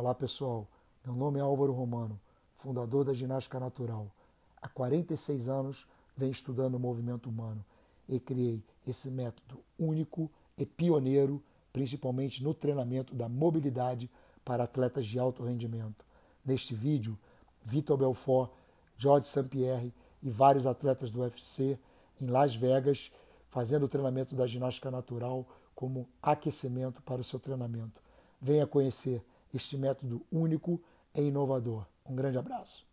Olá pessoal, meu nome é Álvaro Romano, fundador da Ginástica Natural. Há 46 anos venho estudando o movimento humano e criei esse método único e pioneiro, principalmente no treinamento da mobilidade para atletas de alto rendimento. Neste vídeo, Vitor Belfort, George St-Pierre e vários atletas do UFC em Las Vegas fazendo o treinamento da ginástica natural como aquecimento para o seu treinamento. Venha conhecer este método único é inovador. Um grande abraço.